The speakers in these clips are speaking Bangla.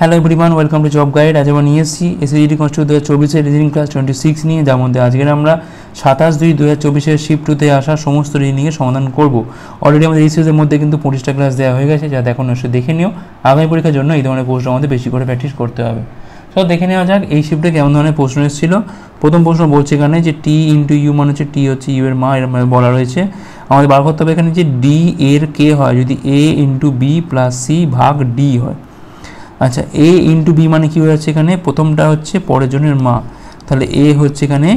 Hello everyone welcome to job guide আজ আমরা নিয়ে এসেছি এসএসডি কনস্টিটিউ দু হাজার চব্বিশের রিজনিং ক্লাস টোয়েন্টি সিক্স নিয়ে যার মধ্যে আজকের আমরা সাতাশ দুই দু হাজার চব্বিশের শিফট টুতে আসা সমস্ত রিজনিংয়ের সমাধান করব অলরেডি আমাদের e এই মধ্যে কিন্তু পঁচিশটা ক্লাস দেওয়া হয়ে গেছে যা এখন এসে দেখে নিও আগামী পরীক্ষার জন্য এই ধরনের প্রশ্ন আমাদের বেশি করে প্র্যাকটিস করতে হবে সব দেখে নেওয়া যাক এই শিফটে কেমন ধরনের প্রশ্ন এসেছিল প্রথম প্রশ্ন বলছে এখানে যে টি ইন্টু ইউ মানে হচ্ছে টি হচ্ছে ইউ এর মা এর মানে বলা রয়েছে আমাদের বার করতে হবে এখানে যে ডি এর কে হয় যদি A into B plus C ভাগ ডি হয় আচ্ছা এ ইন্টু বি মানে কী হয়েছে এখানে প্রথমটা হচ্ছে পরের জনের মা তাহলে এ হচ্ছে এখানে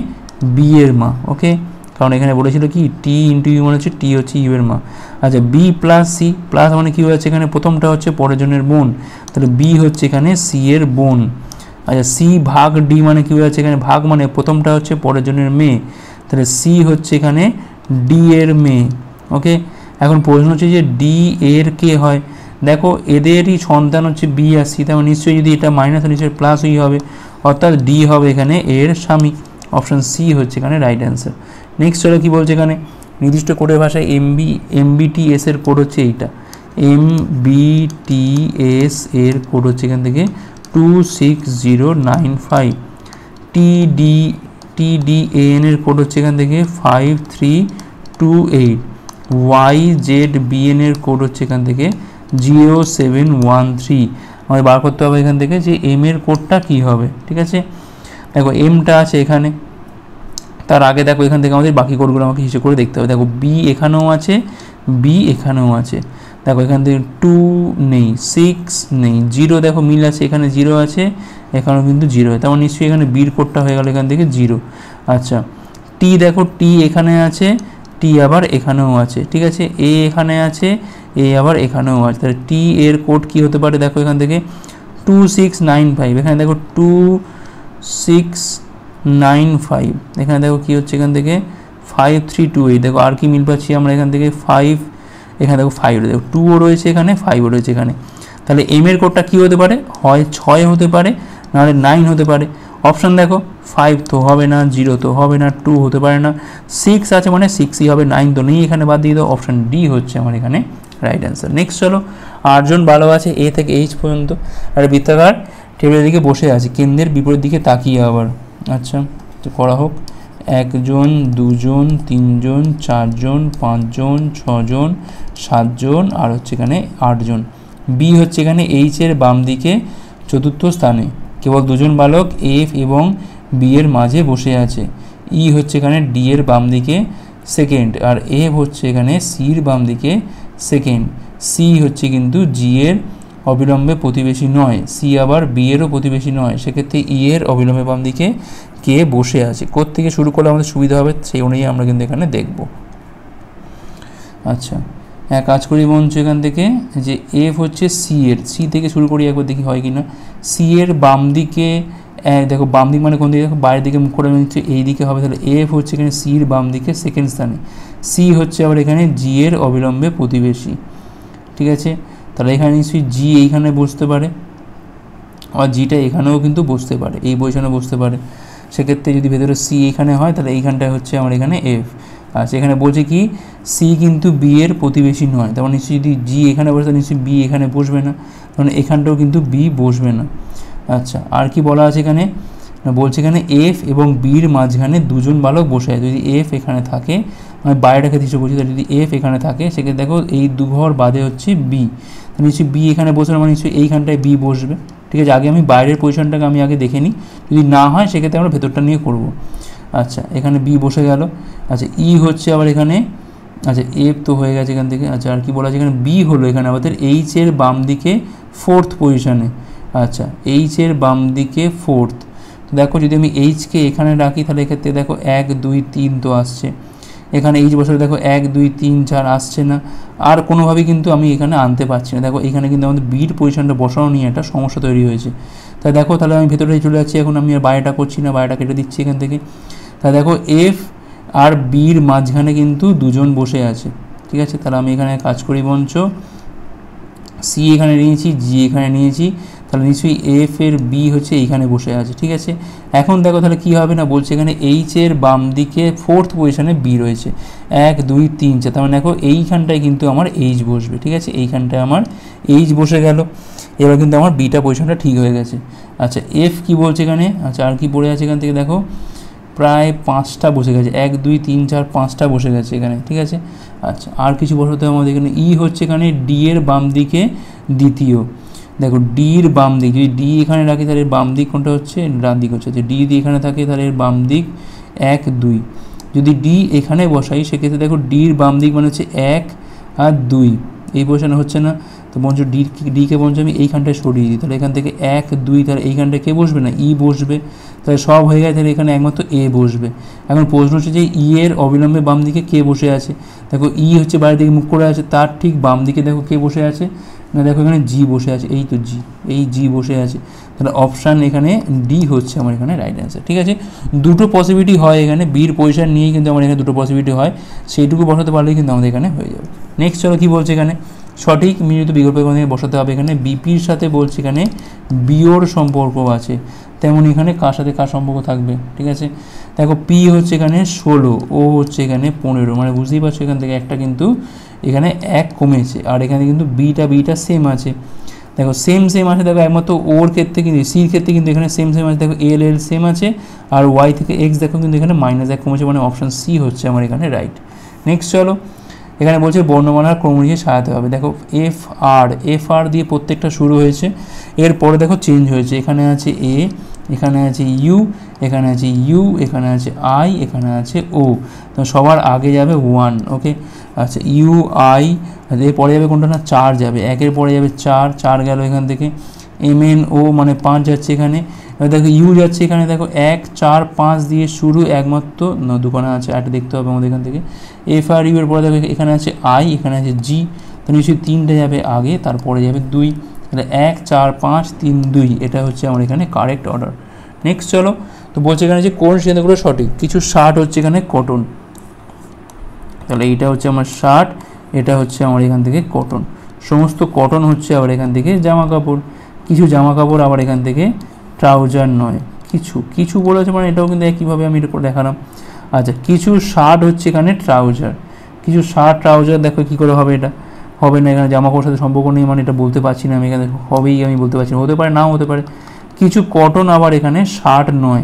বি এর মা ওকে কারণ এখানে বলেছিল কি টি ইন্টু ইউ মানে হচ্ছে টি হচ্ছে ইউ এর মা আচ্ছা বি প্লাস সি প্লাস মানে কী হয়েছে এখানে প্রথমটা হচ্ছে পরের জনের বোন তাহলে বি হচ্ছে এখানে সি এর বোন আচ্ছা সি ভাগ ডি মানে কী হয়ে যাচ্ছে এখানে ভাগ মানে প্রথমটা হচ্ছে পরের জনের মেয়ে তাহলে সি হচ্ছে এখানে ডি এর মেয়ে ওকে এখন প্রশ্ন হচ্ছে যে ডি এর কে হয় দেখো এদেরই সন্তান হচ্ছে বি আর সি তেমন মানে নিশ্চয়ই যদি এটা মাইনাস হয় নিশ্চয়ই প্লাস ই হবে অর্থাৎ ডি হবে এখানে এর স্বামী অপশান সি হচ্ছে এখানে রাইট অ্যান্সার নেক্সট হলো কী বলছে এখানে নির্দিষ্ট কোডের ভাষায় এমবি এমবিটিএস এর কোড হচ্ছে এইটা এম এস এর কোড হচ্ছে এখান থেকে two six zero nine five TD TDN এর কোড হচ্ছে এখান থেকে five three two eight Y Z BN এর কোড হচ্ছে এখান থেকে জিরো সেভেন ওয়ান থ্রি আমাদের বার করতে হবে এখান থেকে যে এম এর কোডটা কী হবে ঠিক আছে দেখো এমটা আছে এখানে তার আগে দেখো এখান থেকে আমাদের বাকি কোডগুলো আমাকে হিসেব করে দেখতে হবে দেখো বি এখানেও আছে বি এখানেও আছে দেখো এখান থেকে টু নেই সিক্স নেই জিরো দেখো মিল আছে এখানে জিরো আছে এখানেও কিন্তু জিরো তেমন মানে নিশ্চয়ই এখানে বির কোডটা হয়ে গেল এখান থেকে জিরো আচ্ছা টি দেখো টি এখানে আছে টি আবার এখানেও আছে ঠিক আছে এ এখানে আছে এ আবার এখানেও আছে তাহলে টি এর কোড কি হতে পারে দেখো এখান থেকে টু সিক্স নাইন ফাইভ এখানে দেখো টু সিক্স নাইন ফাইভ এখানে দেখো কি হচ্ছে এখান থেকে ফাইভ থ্রি টু এইট দেখো আর কি মিল পাচ্ছি আমরা এখান থেকে ফাইভ এখানে দেখো ফাইভ দেখো টুও রয়েছে এখানে ফাইভও রয়েছে এখানে তাহলে এম এর কোডটা কী হতে পারে হয় ছয় হতে পারে নাহলে নাইন হতে পারে অপশন দেখো ফাইভ তো হবে না জিরো তো হবে না টু হতে পারে না সিক্স আছে মানে সিক্সই হবে নাইন তো নেই এখানে বাদ দিয়ে দাও অপশান ডি হচ্ছে আমার এখানে রাইট অ্যান্সার নেক্সট চলো আটজন ভালো আছে এ থেকে এইচ পর্যন্ত আর বৃত্তাকার টেবিলের দিকে বসে আছে কেন্দ্রের বিপরীত দিকে তাকিয়ে আবার আচ্ছা তো করা হোক একজন দুজন তিনজন চারজন পাঁচজন ছজন সাতজন আর হচ্ছে এখানে আটজন বি হচ্ছে এখানে এইচের বাম দিকে চতুর্থ স্থানে কেবল দুজন বালক এফ এবং বি এর মাঝে বসে আছে ই হচ্ছে এখানে ডি এর বাম দিকে সেকেন্ড আর এফ হচ্ছে এখানে সির বাম দিকে সেকেন্ড সি হচ্ছে কিন্তু জি এর অবিলম্বে প্রতিবেশী নয় সি আবার বি এরও প্রতিবেশী নয় সেক্ষেত্রে ই এর অবিলম্বে বাম দিকে কে বসে আছে থেকে শুরু করলে আমাদের সুবিধা হবে সেই অনুযায়ী আমরা কিন্তু এখানে দেখব আচ্ছা হ্যাঁ, কাজ করি বঞ্চ এখান থেকে যে এফ হচ্ছে সি এর সি থেকে শুরু করি একবার দেখি হয় কি না সি এর বাম দিকে দেখো বাম দিক মানে কোন দিকে দেখো বাইরের দিকে মুখ করে নিচ্ছে এই দিকে হবে তাহলে এফ হচ্ছে এখানে সির বাম দিকে সেকেন্ড স্থানে সি হচ্ছে আবার এখানে জি এর অবিলম্বে প্রতিবেশী ঠিক আছে তাহলে এখানে নিশ্চয়ই জি এইখানে বসতে পারে আর জিটা এখানেও কিন্তু বসতে পারে এই পজিশনে বসতে পারে সেক্ষেত্রে যদি ভেতরে সি এখানে হয় তাহলে এইখানটায় হচ্ছে আমার এখানে এফ আচ্ছা এখানে বলছে কি সি কিন্তু বি এর প্রতিবেশী নয় তার মানে নিশ্চয়ই যদি জি এখানে বসে তাহলে নিশ্চয়ই বি এখানে বসবে না মানে এখানটাও কিন্তু বি বসবে না আচ্ছা আর কি বলা আছে এখানে বলছে এখানে এফ এবং বির মাঝখানে দুজন বালক বসে আছে যদি এফ এখানে থাকে মানে বাইরেটাকে দিচ্ছে বলছি তাহলে যদি এফ এখানে থাকে সেক্ষেত্রে দেখো এই দুঘর বাদে হচ্ছে বি তাহলে নিশ্চয়ই বি এখানে বসে না মানে নিশ্চয়ই এইখানটায় বি বসবে ঠিক আছে আগে আমি বাইরের পজিশনটাকে আমি আগে দেখে নিই যদি না হয় সেক্ষেত্রে আমরা ভেতরটা নিয়ে করবো আচ্ছা এখানে বি বসে গেল আচ্ছা ই e হচ্ছে আবার এখানে আচ্ছা এফ তো হয়ে গেছে এখান থেকে আচ্ছা আর কি বলা আছে এখানে বি হলো এখানে আমাদের এইচের বাম দিকে ফোর্থ পজিশানে আচ্ছা এইচের বাম দিকে ফোর্থ দেখো যদি আমি এইচকে এখানে রাখি তাহলে এক্ষেত্রে দেখো এক দুই তিন তো আসছে এখানে এইচ বছরে দেখো এক দুই তিন চার আসছে না আর কোনোভাবেই কিন্তু আমি এখানে আনতে পারছি না দেখো এখানে কিন্তু আমাদের বিট পজিশনটা বসানো নিয়ে একটা সমস্যা তৈরি হয়েছে তাই দেখো তাহলে আমি ভেতরে চলে যাচ্ছি এখন আমি আর বায়োটা করছি না বায়োটা কেটে দিচ্ছি এখান থেকে তা দেখো এফ আর বির মাঝখানে কিন্তু দুজন বসে আছে ঠিক আছে তাহলে আমি এখানে কাজ করি বঞ্চ সি এখানে নিয়েছি জি এখানে নিয়েছি তাহলে নিশ্চয়ই এফ এর বি হচ্ছে এইখানে বসে আছে ঠিক আছে এখন দেখো তাহলে কী হবে না বলছে এখানে এইচ এর বাম দিকে ফোর্থ পজিশানে বি রয়েছে এক দুই তিন চার তার মানে দেখো এইখানটায় কিন্তু আমার এইচ বসবে ঠিক আছে এইখানটায় আমার এইচ বসে গেল এবার কিন্তু আমার বিটা পজিশনটা ঠিক হয়ে গেছে আচ্ছা এফ কি বলছে এখানে আচ্ছা আর কি পড়ে আছে এখান থেকে দেখো প্রায় পাঁচটা বসে গেছে এক দুই তিন চার পাঁচটা বসে গেছে এখানে ঠিক আছে আচ্ছা আর কিছু বসাতে আমাদের এখানে ই হচ্ছে এখানে ডি এর বাম দিকে দ্বিতীয় দেখো ডির বাম দিক যদি ডি এখানে রাখি তাহলে বাম দিক কোনটা হচ্ছে ডান দিক হচ্ছে ডি যদি এখানে থাকে তাহলে এর বাম দিক এক দুই যদি ডি এখানে বসাই সেক্ষেত্রে দেখো ডির বাম দিক মানে হচ্ছে এক আর দুই এই বসানো হচ্ছে না তো বঞ্চ ডি ডিকে বঞ্চ আমি এইখানটায় সরিয়ে দিই তাহলে এখান থেকে এক দুই তাহলে এইখানটায় কে বসবে না ই বসবে তাহলে সব হয়ে গেছে তাহলে এখানে একমাত্র এ বসবে এখন প্রশ্ন হচ্ছে যে ই এর অবিলম্বে বাম দিকে কে বসে আছে দেখো ই হচ্ছে বাইরের দিকে মুখ করে আছে তার ঠিক বাম দিকে দেখো কে বসে আছে না দেখো এখানে জি বসে আছে এই তো জি এই জি বসে আছে তাহলে অপশান এখানে ডি হচ্ছে আমার এখানে রাইট অ্যান্সার ঠিক আছে দুটো পসিবিলিটি হয় এখানে বির পয়সা নিয়েই কিন্তু আমার এখানে দুটো পসিবিলিটি হয় সেইটুকু বসাতে পারলেই কিন্তু আমাদের এখানে হয়ে যাবে নেক্সট চলো কী বলছে এখানে সঠিক যদি বিকল্প বসাতে হবে এখানে বিপির সাথে বলছি এখানে বিওর সম্পর্ক আছে তেমন এখানে কার সাথে কার সম্পর্ক থাকবে ঠিক আছে দেখো পি হচ্ছে এখানে ষোলো ও হচ্ছে এখানে পনেরো মানে বুঝতেই পারছো এখান থেকে একটা কিন্তু এখানে এক কমেছে আর এখানে কিন্তু বিটা বিটা সেম আছে দেখো সেম সেম আছে দেখো একমাত্র ওর ক্ষেত্রে কিন্তু সির ক্ষেত্রে কিন্তু এখানে সেম সেম আছে দেখো এল এল সেম আছে আর ওয়াই থেকে এক্স দেখো কিন্তু এখানে মাইনাস এক কমেছে মানে অপশান সি হচ্ছে আমার এখানে রাইট নেক্সট চলো এখানে বলছে বর্ণমালার ক্রম সাজাতে হবে দেখো এফ আর এফ আর দিয়ে প্রত্যেকটা শুরু হয়েছে এরপরে দেখো চেঞ্জ হয়েছে এখানে আছে এ এখানে আছে ইউ এখানে আছে ইউ এখানে আছে আই এখানে আছে ও তো সবার আগে যাবে ওয়ান ওকে আচ্ছা ইউ আই এরপরে যাবে কোনটা না চার যাবে একের পরে যাবে চার চার গেল এখান থেকে এম এন ও মানে পাঁচ যাচ্ছে এখানে এবার দেখো ইউ যাচ্ছে এখানে দেখো এক চার পাঁচ দিয়ে শুরু একমাত্র ন দুখানা আছে আট দেখতে হবে আমাদের এখান থেকে এফ আর ইউ এর পরে দেখো এখানে আছে আই এখানে আছে জি তো নিশ্চয়ই তিনটে যাবে আগে তারপরে যাবে দুই তাহলে এক চার পাঁচ তিন দুই এটা হচ্ছে আমার এখানে কারেক্ট অর্ডার নেক্সট চলো তো বলছে এখানে যে কোন সিদ্ধান্তগুলো সঠিক কিছু শার্ট হচ্ছে এখানে কটন তাহলে এইটা হচ্ছে আমার শার্ট এটা হচ্ছে আমার এখান থেকে কটন সমস্ত কটন হচ্ছে আবার এখান থেকে জামা কাপড় কিছু জামা কাপড় আবার এখান থেকে ট্রাউজার নয় কিছু কিছু বলেছে মানে এটাও কিন্তু একইভাবে আমি এটা দেখালাম আচ্ছা কিছু শার্ট হচ্ছে এখানে ট্রাউজার কিছু শার্ট ট্রাউজার দেখো কী করে হবে এটা হবে না এখানে জামা কাপড়ের সাথে সম্পর্ক নেই মানে এটা বলতে পারছি না আমি এখানে হবেই আমি বলতে পারছি না হতে পারে নাও হতে পারে কিছু কটন আবার এখানে শার্ট নয়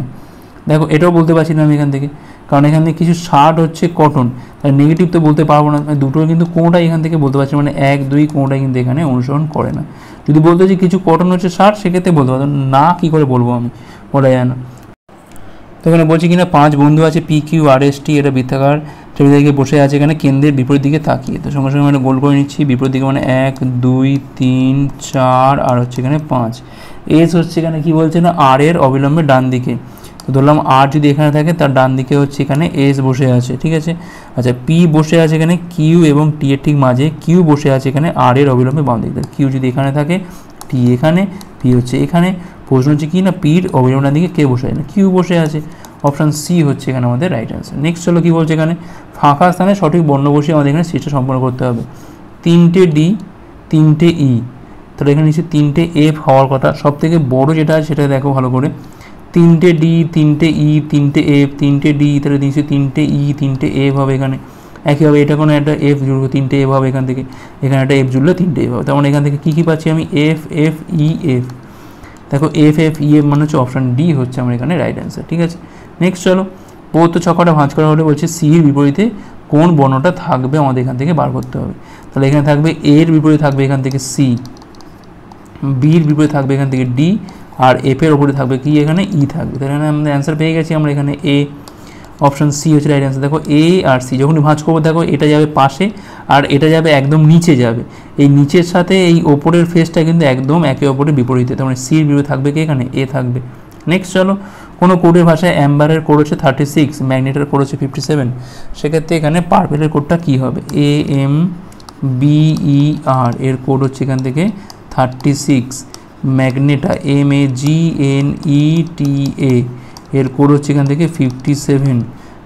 দেখো এটাও বলতে পারছি না আমি এখান থেকে কারণ এখান থেকে কিছু শার্ট হচ্ছে কটন তাই নেগেটিভ তো বলতে পারবো না দুটো কিন্তু কোনোটাই এখান থেকে বলতে পারছি মানে এক দুই কোনোটাই কিন্তু এখানে অনুসরণ করে না যদি বলতে যে কিছু কটন হচ্ছে শার্ট সেক্ষেত্রে বলতে পারতো না কি করে বলবো আমি বলা যায় না তো এখানে বলছি কিনা পাঁচ বন্ধু আছে P Q R S T এটা বৃত্তাকার চারিদিকে বসে আছে এখানে কেন্দ্রের বিপরীত দিকে তাকিয়ে তো সঙ্গে সঙ্গে আমরা মানে গোল করে নিচ্ছি বিপরীত দিকে মানে এক দুই তিন চার আর হচ্ছে এখানে পাঁচ এস হচ্ছে এখানে কি বলছে না আর এর অবিলম্বে ডান দিকে তো ধরলাম আর যদি এখানে থাকে তার ডান দিকে হচ্ছে এখানে এস বসে আছে ঠিক আছে আচ্ছা পি বসে আছে এখানে কিউ এবং টি এর ঠিক মাঝে কিউ বসে আছে এখানে আর এর অবিলম্বে বাম দিকে কিউ যদি এখানে থাকে টি এখানে পি হচ্ছে এখানে প্রশ্ন হচ্ছে কি না পির অবিলম্বনার দিকে কে বসে না কিউ বসে আছে অপশান সি হচ্ছে এখানে আমাদের রাইট অ্যান্সার নেক্সট হলো কী বলছে এখানে ফাঁকা স্থানে সঠিক বর্ণ বসে আমাদের এখানে সৃষ্টি সম্পন্ন করতে হবে তিনটে ডি তিনটে ই e। তাহলে এখানে নিচে তিনটে এফ হওয়ার কথা সব থেকে বড় যেটা আছে সেটা দেখো ভালো করে তিনটে ডি তিনটে ই e, তিনটে এফ তিনটে ডি তাহলে দিয়েছে তিনটে ই e, তিনটে এফ হবে এখানে একইভাবে এটা কোনো একটা এফ জুড়বো তিনটে এফ হবে এখান থেকে এখানে একটা এফ জুড়লে তিনটে এফ হবে তেমন মানে এখান থেকে কী কী পাচ্ছি আমি এফ এফ ই এফ দেখো এফ এফ ই এফ মানে হচ্ছে অপশান ডি হচ্ছে আমার এখানে রাইট অ্যান্সার ঠিক আছে নেক্সট চলো পৌত্য ছকটা ভাঁজ করা হলে বলছে এর বিপরীতে কোন বর্ণটা থাকবে আমাদের এখান থেকে বার করতে হবে তাহলে এখানে থাকবে এর বিপরীতে থাকবে এখান থেকে সি বির বিপরীতে থাকবে এখান থেকে ডি আর এফের ওপরে থাকবে কি এখানে ই e থাকবে তাহলে আমাদের অ্যান্সার পেয়ে গেছি আমরা এখানে এ অপশন সি হচ্ছে রাইট অ্যান্সার দেখো এ আর সি যখনই ভাঁজ করবো দেখো এটা যাবে পাশে আর এটা যাবে একদম নিচে যাবে এই নিচের সাথে এই ওপরের ফেসটা কিন্তু একদম একে অপরের বিপরীতে তার মানে সির বিপরীতে থাকবে কি এখানে এ থাকবে নেক্সট চলো কোনো কোডের ভাষায় অ্যাম্বারের কোড হচ্ছে থার্টি সিক্স ম্যাগনেটের কোড হচ্ছে ফিফটি সেভেন সেক্ষেত্রে এখানে পার্পেলের কোডটা কী হবে এ এম বিই আর এর কোড হচ্ছে এখান থেকে thirty six magenta M A G N E T A এর কোড হচ্ছে এখান থেকে ফিফটি সেভেন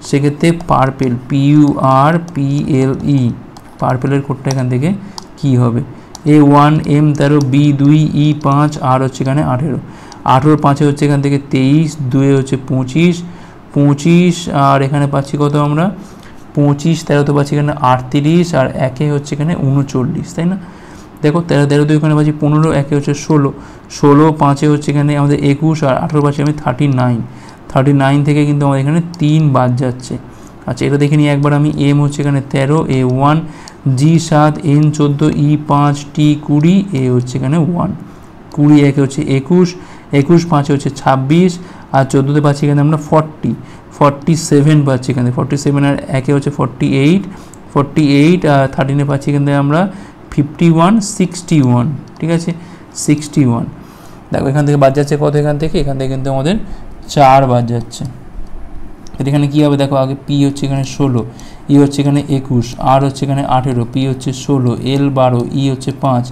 সেক্ষেত্রে purple P U R P L E পার্পেলের কোডটা এখান থেকে কি হবে এ ওয়ান এম তেরো বি দুই ই পাঁচ আর হচ্ছে এখানে আঠেরো আঠেরো পাঁচে হচ্ছে এখান থেকে তেইশ দুয়ে হচ্ছে পঁচিশ পঁচিশ আর এখানে পাচ্ছি কত আমরা পঁচিশ তেরোতে পাচ্ছি এখানে আটত্রিশ আর একে হচ্ছে এখানে উনচল্লিশ তাই না দেখো তেরো তেরো দুই ওখানে পাচ্ছি পনেরো একে হচ্ছে ষোলো ষোলো পাঁচে হচ্ছে এখানে আমাদের একুশ আর আঠেরো পাচ্ছি আমি থার্টি নাইন থার্টি নাইন থেকে কিন্তু আমাদের এখানে তিন বাদ যাচ্ছে আচ্ছা এটা দেখে নিই একবার আমি এম হচ্ছে এখানে তেরো এ ওয়ান জি সাত এন চোদ্দো ই পাঁচ টি কুড়ি এ হচ্ছে এখানে ওয়ান কুড়ি একে হচ্ছে একুশ একুশ পাঁচে হচ্ছে ছাব্বিশ আর চোদ্দোতে পাচ্ছি এখানে আমরা ফর্টি ফর্টি সেভেন পাচ্ছি এখানে ফর্টি সেভেন আর একে হচ্ছে ফর্টি এইট ফর্টি এইট আর থার্টিনে পাচ্ছি এখানে আমরা ফিফটি ওয়ান সিক্সটি ওয়ান ঠিক আছে সিক্সটি ওয়ান দেখো এখান থেকে বাদ যাচ্ছে কত এখান থেকে এখান থেকে কিন্তু আমাদের চার বাদ যাচ্ছে তাহলে এখানে কী হবে দেখো আগে পি হচ্ছে এখানে ষোলো ই e হচ্ছে এখানে একুশ আর হচ্ছে এখানে আঠেরো পি হচ্ছে ষোলো এল বারো ই e হচ্ছে পাঁচ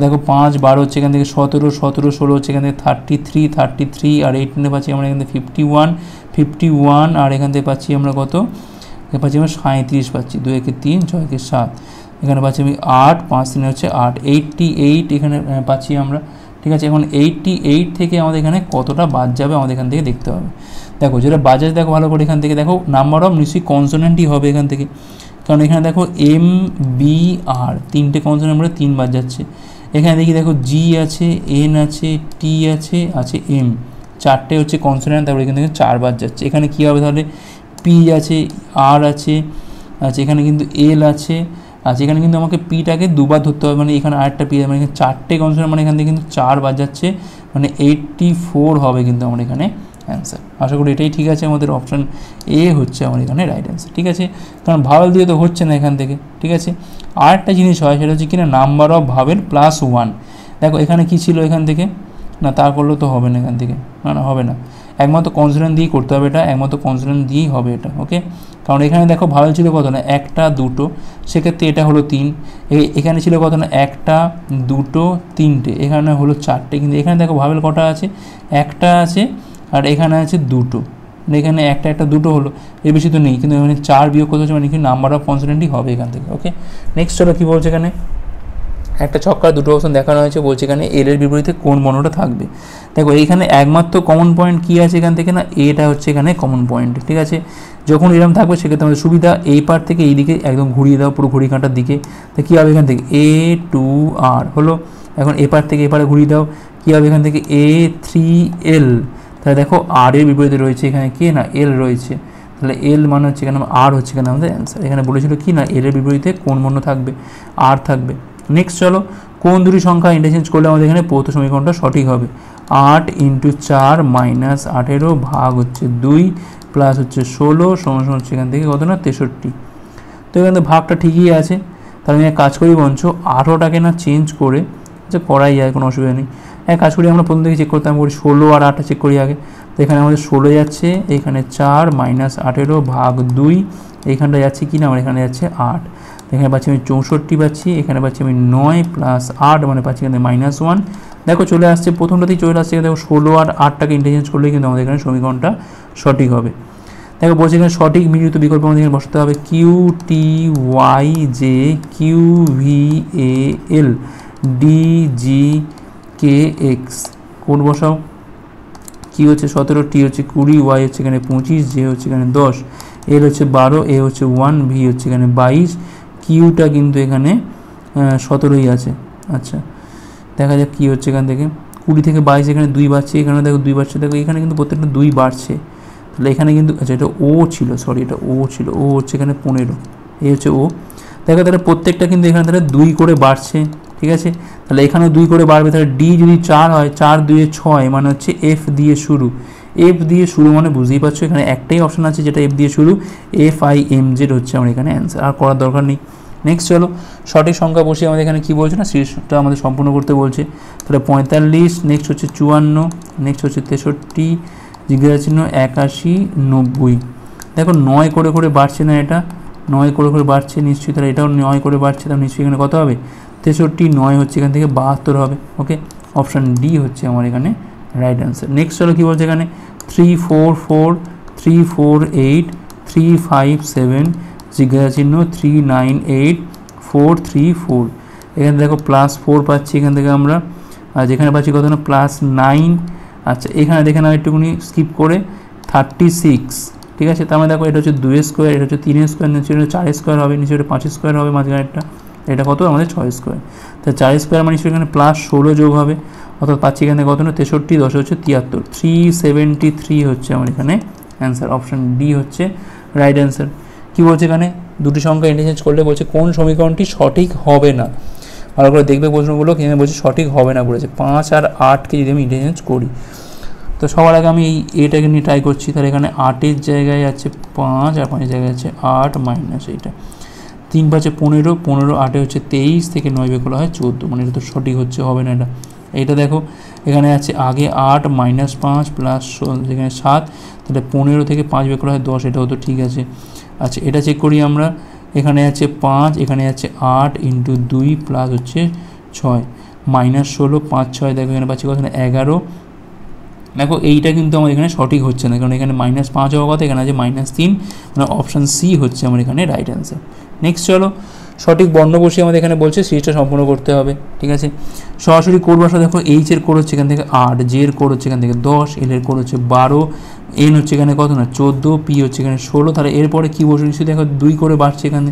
দেখো পাঁচ বারো হচ্ছে এখান থেকে সতেরো সতেরো ষোলো হচ্ছে এখান থেকে থার্টি থ্রি থার্টি থ্রি আর এইটিনে পাচ্ছি আমরা এখান থেকে ফিফটি ওয়ান ফিফটি ওয়ান আর এখান থেকে পাচ্ছি আমরা কত পাচ্ছি আমরা সাঁত্রিশ পাচ্ছি দুই একে তিন ছয় একে সাত এখানে পাচ্ছি আমি আট পাঁচ তিনে হচ্ছে আট এইটটি এইট এখানে পাচ্ছি আমরা ঠিক আছে এখন এইটটি এইট থেকে আমাদের এখানে কতটা বাদ যাবে আমাদের এখান থেকে দেখতে হবে দেখো যেটা বাজাজ দেখো ভালো করে এখান থেকে দেখো নাম্বার অফ নিশ্চয়ই কনসোনেন্টই হবে এখান থেকে কারণ এখানে দেখো এম বি আর তিনটে কনসোনেন্ট আমরা তিন বাদ যাচ্ছে এখানে দেখি দেখো জি আছে এন আছে টি আছে আছে এম চারটে হচ্ছে কনসোনেন্ট তারপরে এখান থেকে চার বাদ যাচ্ছে এখানে কী হবে তাহলে পি আছে আর আছে আচ্ছা এখানে কিন্তু এল আছে আর সেখানে কিন্তু আমাকে পিটাকে দুবার ধরতে হবে মানে এখানে আরেকটা পি মানে চারটে কনসোনেন্ট মানে এখান থেকে কিন্তু চার বাজাচ্ছে যাচ্ছে মানে এইটটি ফোর হবে কিন্তু আমার এখানে অ্যান্সার আশা করি এটাই ঠিক আছে আমাদের অপশান এ হচ্ছে আমার এখানে রাইট অ্যান্সার ঠিক আছে কারণ ভাওয়েল দিয়ে তো হচ্ছে না এখান থেকে ঠিক আছে আরেকটা জিনিস হয় সেটা হচ্ছে কিনা নাম্বার অফ ভাবের প্লাস ওয়ান দেখো এখানে কি ছিল এখান থেকে না তা করলেও তো হবে না এখান থেকে না না হবে না একমাত্র কনসিডেন্ট দিয়েই করতে হবে এটা একমাত্র কনসিডেন্ট দিয়েই হবে এটা ওকে কারণ এখানে দেখো ভালো ছিল কত না একটা দুটো সেক্ষেত্রে এটা হলো তিন এখানে ছিল কত না একটা দুটো তিনটে এখানে হলো চারটে কিন্তু এখানে দেখো ভাবেল কটা আছে একটা আছে আর এখানে আছে দুটো মানে এখানে একটা একটা দুটো হলো এর বেশি তো নেই কিন্তু এখানে চার বিয়োগ করতে হচ্ছে মানে কি নাম্বার অফ কনসিডেন্টই হবে এখান থেকে ওকে নেক্সট হলো কী বলছে এখানে একটা ছক্কার দুটো অপশন দেখানো হয়েছে বলছে এখানে এল এর বিপরীতে কোন বর্ণটা থাকবে দেখো এইখানে একমাত্র কমন পয়েন্ট কী আছে এখান থেকে না এটা হচ্ছে এখানে কমন পয়েন্ট ঠিক আছে যখন এরম থাকবে সেক্ষেত্রে আমাদের সুবিধা এই পার থেকে এই দিকে একদম ঘুরিয়ে দাও পুরো ঘুড়ি কাঁটার দিকে তা কী হবে এখান থেকে এ টু আর হলো এখন এপার থেকে এপারে ঘুরিয়ে দাও কী হবে এখান থেকে এ থ্রি এল তাহলে দেখো আর এর বিপরীতে রয়েছে এখানে কে না এল রয়েছে তাহলে এল মানে হচ্ছে এখানে আর হচ্ছে কেন আমাদের অ্যান্সার এখানে বলেছিল কি না এল এর বিপরীতে কোন বর্ণ থাকবে আর থাকবে নেক্সট চলো কোন দুটি সংখ্যা ইন্টারচেঞ্জ করলে আমাদের এখানে প্রথম সমীকরণটা সঠিক হবে আট ইন্টু চার মাইনাস আঠেরো ভাগ হচ্ছে দুই প্লাস হচ্ছে ষোলো সমান সমান সেখান থেকে কত না তেষট্টি তো এখানে ভাগটা ঠিকই আছে তাহলে আমি এক কাজ করি বঞ্চ আঠেরোটাকে না চেঞ্জ করে যে করাই যায় কোনো অসুবিধা নেই এক কাজ করি আমরা প্রথম থেকে চেক করতাম করি ষোলো আর আটটা চেক করি আগে তো এখানে আমাদের ষোলো যাচ্ছে এখানে চার মাইনাস আঠেরো ভাগ দুই এইখানটা যাচ্ছে কি না আমার এখানে যাচ্ছে আট এখানে পাচ্ছি আমি চৌষট্টি পাচ্ছি এখানে পাচ্ছি আমি নয় প্লাস আট মানে পাচ্ছি এখানে মাইনাস ওয়ান দেখো চলে আসছে প্রথমটাতেই চলে আসছে দেখো ষোলো আর আটটাকে ইন্টেলিজেন্স করলেই কিন্তু আমাদের এখানে সমীকরণটা সঠিক হবে দেখো বলছি এখানে সঠিক মিলিত বিকল্প আমাদের এখানে বসতে হবে Q T Y J Q V A L D G K X কোন বসাও কি হচ্ছে সতেরো টি হচ্ছে কুড়ি ওয়াই হচ্ছে এখানে পঁচিশ জে হচ্ছে এখানে দশ এল হচ্ছে বারো এ হচ্ছে ওয়ান ভি হচ্ছে এখানে বাইশ কিউটা কিন্তু এখানে সতেরোই আছে আচ্ছা দেখা যাক কী হচ্ছে এখান থেকে কুড়ি থেকে বাইশ এখানে দুই বাড়ছে এখানে দেখো দুই বাড়ছে দেখো এখানে কিন্তু প্রত্যেকটা দুই বাড়ছে তাহলে এখানে কিন্তু আচ্ছা এটা ও ছিল সরি এটা ও ছিল ও হচ্ছে এখানে পনেরো এই হচ্ছে ও দেখো তাহলে প্রত্যেকটা কিন্তু এখানে তাহলে দুই করে বাড়ছে ঠিক আছে তাহলে এখানেও দুই করে বাড়বে তাহলে ডি যদি চার হয় চার দুয়ে ছয় মানে হচ্ছে এফ দিয়ে শুরু এফ দিয়ে শুরু মানে বুঝতেই পারছো এখানে একটাই অপশান আছে যেটা এফ দিয়ে শুরু এফ আই এম জেড হচ্ছে আমার এখানে অ্যান্সার আর করার দরকার নেই নেক্সট চলো সঠিক সংখ্যা বসে আমাদের এখানে কী বলছে না সিরিজটা আমাদের সম্পূর্ণ করতে বলছে তাহলে পঁয়তাল্লিশ নেক্সট হচ্ছে চুয়ান্ন নেক্সট হচ্ছে তেষট্টি জিজ্ঞাসা চিহ্ন একাশি নব্বই দেখো নয় করে করে বাড়ছে না এটা নয় করে করে বাড়ছে নিশ্চয়ই তাহলে এটাও নয় করে বাড়ছে তাহলে নিশ্চয়ই এখানে কত হবে তেষট্টি নয় হচ্ছে এখান থেকে বাহাত্তর হবে ওকে অপশান ডি হচ্ছে আমার এখানে রাইট অ্যান্সার নেক্সট হলো কী বলছে এখানে three four four three four eight three five seven জিজ্ঞাসা চিহ্ন three nine eight four three four এখানে দেখো প্লাস ফোর পাচ্ছি এখান থেকে আমরা আর যেখানে পাচ্ছি কত না প্লাস নাইন আচ্ছা এখানে দেখে না একটুকুনি স্কিপ করে থার্টি সিক্স ঠিক আছে তার মানে দেখো এটা হচ্ছে দুয়ের স্কোয়ার এটা হচ্ছে তিনের স্কোয়ার নিচে এটা চার স্কোয়ার হবে নিচে এটা পাঁচ স্কোয়ার হবে মাঝখানে একটা এটা কত আমাদের ছয় স্কোয়ার তা চার স্কোয়ার মানে নিশ্চয়ই এখানে প্লাস ষোলো যোগ হবে অর্থাৎ পাচ্ছি এখানে কত না তেষট্টি দশ হচ্ছে তিয়াত্তর থ্রি সেভেন্টি থ্রি হচ্ছে আমার এখানে অ্যান্সার অপশান ডি হচ্ছে রাইট অ্যান্সার কী বলছে এখানে দুটি সংখ্যা ইন্টারচেঞ্জ করলে বলছে কোন সমীকরণটি সঠিক হবে না ভালো করে দেখবে প্রশ্নগুলো এখানে বলছে সঠিক হবে না বলেছে পাঁচ আর আটকে যদি আমি ইন্টারচেঞ্জ করি তো সবার আগে আমি এই এটাকে নিয়ে ট্রাই করছি তাহলে এখানে আটের জায়গায় আছে পাঁচ আর পাঁচের জায়গায় আছে আট মাইনাস এইটা তিন পাঁচে পনেরো পনেরো আটে হচ্ছে তেইশ থেকে নয় বের করা হয় চোদ্দো মানে এটা তো সঠিক হচ্ছে হবে না এটা এটা দেখো এখানে আছে আগে আট মাইনাস পাঁচ প্লাস যেখানে সাত তাহলে পনেরো থেকে পাঁচ বের করা হয় দশ এটাও তো ঠিক আছে আচ্ছা এটা চেক করি আমরা এখানে আছে পাঁচ এখানে আছে আট ইন্টু দুই প্লাস হচ্ছে ছয় মাইনাস ষোলো পাঁচ ছয় দেখো এখানে পাচ্ছি কথা এগারো দেখো এইটা কিন্তু আমার এখানে সঠিক হচ্ছে না কারণ এখানে মাইনাস পাঁচ হওয়ার কথা এখানে আছে মাইনাস তিন মানে অপশান সি হচ্ছে আমার এখানে রাইট অ্যান্সার নেক্সট চলো সঠিক বর্ণ বসে আমাদের এখানে বলছে সিরিজটা সম্পূর্ণ করতে হবে ঠিক আছে সরাসরি কোড বসা দেখো এইচ এর কোড হচ্ছে এখান থেকে আট জে এর কোড হচ্ছে এখান থেকে দশ এল এর কোড হচ্ছে বারো এন হচ্ছে এখানে কত না চোদ্দো পি হচ্ছে এখানে ষোলো তাহলে এরপরে কী বসে নিশ্চয়ই দেখো দুই করে বাড়ছে এখানে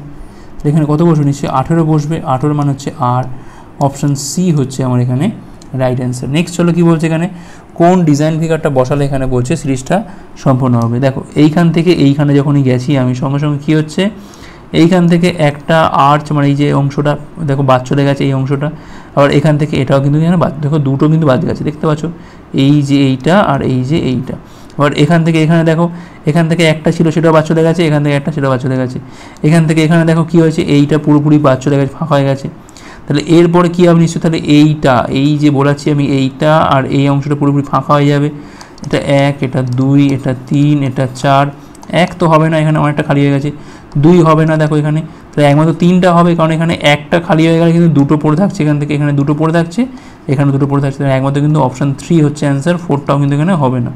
এখানে কত বসে নিশ্চয়ই আঠেরো বসবে আঠেরো মানে হচ্ছে আর অপশান সি হচ্ছে আমার এখানে রাইট অ্যান্সার নেক্সট হলো কী বলছে এখানে কোন ডিজাইন ফিগারটা বসালে এখানে বলছে সিরিজটা সম্পূর্ণ হবে দেখো এইখান থেকে এইখানে যখনই গেছি আমি সঙ্গে সঙ্গে কী হচ্ছে এইখান থেকে একটা আর্চ মানে এই যে অংশটা দেখো বাদ চলে গেছে এই অংশটা আবার এখান থেকে এটাও কিন্তু জানো বাদ দেখো দুটো কিন্তু বাদ গেছে দেখতে পাচ্ছ এই যে এইটা আর এই যে এইটা আবার এখান থেকে এখানে দেখো এখান থেকে একটা ছিল সেটা বাদ চলে গেছে এখান থেকে একটা সেটা বাদ চলে গেছে এখান থেকে এখানে দেখো কী হয়েছে এইটা পুরোপুরি বাদ চলে গেছে ফাঁকা হয়ে গেছে তাহলে এরপরে কী হবে নিশ্চয় তাহলে এইটা এই যে বলাচ্ছি আমি এইটা আর এই অংশটা পুরোপুরি ফাঁকা হয়ে যাবে এটা এক এটা দুই এটা তিন এটা চার এক তো হবে না এখানে অনেকটা খালি হয়ে গেছে দুই হবে না দেখো এখানে তাহলে একমাত্র তিনটা হবে কারণ এখানে একটা খালি হয়ে গেলে কিন্তু দুটো পড়ে থাকছে এখান থেকে এখানে দুটো পড়ে থাকছে এখানে দুটো পড়ে থাকছে তাহলে একমাত্র কিন্তু অপশান থ্রি হচ্ছে অ্যান্সার ফোরটাও কিন্তু এখানে হবে না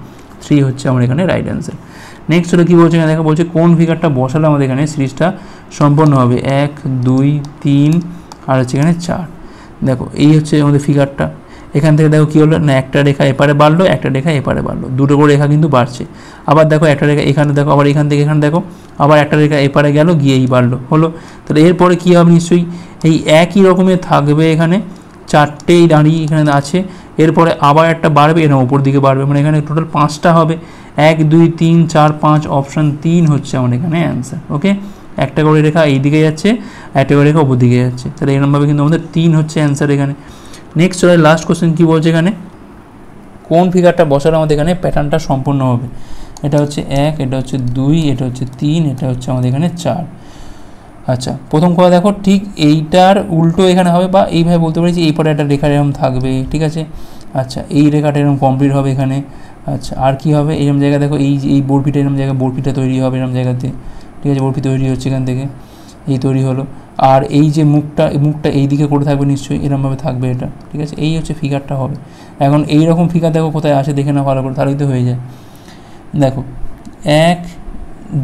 থ্রি হচ্ছে আমার এখানে রাইট অ্যান্সার নেক্সট হলো কী বলছে এখানে দেখো বলছে কোন ফিগারটা বসালে আমাদের এখানে সিরিজটা সম্পন্ন হবে এক দুই তিন আর হচ্ছে এখানে চার দেখো এই হচ্ছে আমাদের ফিগারটা এখান থেকে দেখো কী হলো না একটা রেখা এপারে বাড়লো একটা রেখা এপারে বাড়লো দুটো করে রেখা কিন্তু বাড়ছে আবার দেখো একটা রেখা এখানে দেখো আবার এখান থেকে এখানে দেখো আবার একটা রেখা এপারে গেল গিয়েই বাড়লো হলো তাহলে এরপরে কী হবে নিশ্চয়ই এই একই রকমের থাকবে এখানে চারটেই দাঁড়িয়ে এখানে আছে এরপরে আবার একটা বাড়বে এরকম উপর দিকে বাড়বে মানে এখানে টোটাল পাঁচটা হবে এক দুই তিন চার পাঁচ অপশান তিন হচ্ছে আমার এখানে অ্যান্সার ওকে একটা করে রেখা এই দিকে যাচ্ছে একটা করে রেখা ওপর দিকে যাচ্ছে তাহলে এরকমভাবে কিন্তু আমাদের তিন হচ্ছে অ্যান্সার এখানে নেক্সট চলে লাস্ট কোশ্চেন কী বলছে এখানে কোন ফিগারটা বসার আমাদের এখানে প্যাটার্নটা সম্পূর্ণ হবে এটা হচ্ছে এক এটা হচ্ছে দুই এটা হচ্ছে তিন এটা হচ্ছে আমাদের এখানে চার আচ্ছা প্রথম কথা দেখো ঠিক এইটার উল্টো এখানে হবে বা এইভাবে বলতে পারি যে এই পরে একটা রেখা এরকম থাকবে ঠিক আছে আচ্ছা এই রেখাটা এরকম কমপ্লিট হবে এখানে আচ্ছা আর কি হবে এরকম জায়গা দেখো এই এই বরফিটা এরকম জায়গায় বরফিটা তৈরি হবে এরকম জায়গাতে ঠিক আছে বরফি তৈরি হচ্ছে এখান থেকে এই তৈরি হলো আর এই যে মুখটা মুখটা এই দিকে করে থাকবে নিশ্চয়ই এরমভাবে থাকবে এটা ঠিক আছে এই হচ্ছে ফিগারটা হবে এখন এই রকম ফিগার দেখো কোথায় আসে দেখে না ভালো করে তাহলেই তো হয়ে যায় দেখো এক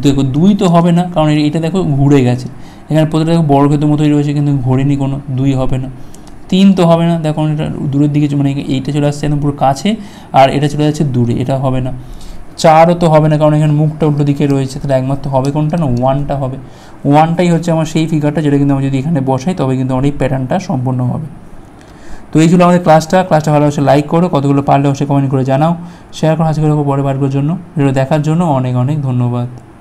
দেখো দুই তো হবে না কারণ এটা দেখো ঘুরে গেছে এখানে প্রতিটা দেখো ক্ষেত্র মতোই রয়েছে কিন্তু ঘোরেনি কোনো দুই হবে না তিন তো হবে না দেখো এটা দূরের দিকে মানে এইটা চলে আসছে একদম পুরো কাছে আর এটা চলে যাচ্ছে দূরে এটা হবে না চারও তো হবে না কারণ এখানে মুখটা উল্টো দিকে রয়েছে তাহলে একমাত্র হবে কোনটা না ওয়ানটা হবে ওয়ানটাই হচ্ছে আমার সেই ফিগারটা যেটা কিন্তু আমি যদি এখানে বসাই তবে কিন্তু আমার এই প্যাটার্নটা সম্পূর্ণ হবে তো এই ছিল আমাদের ক্লাসটা ক্লাসটা ভালোবাসে লাইক করো কতগুলো পারলে অবশ্যই কমেন্ট করে জানাও শেয়ার করো হাসি করে পরে বার জন্য ভিডিও দেখার জন্য অনেক অনেক ধন্যবাদ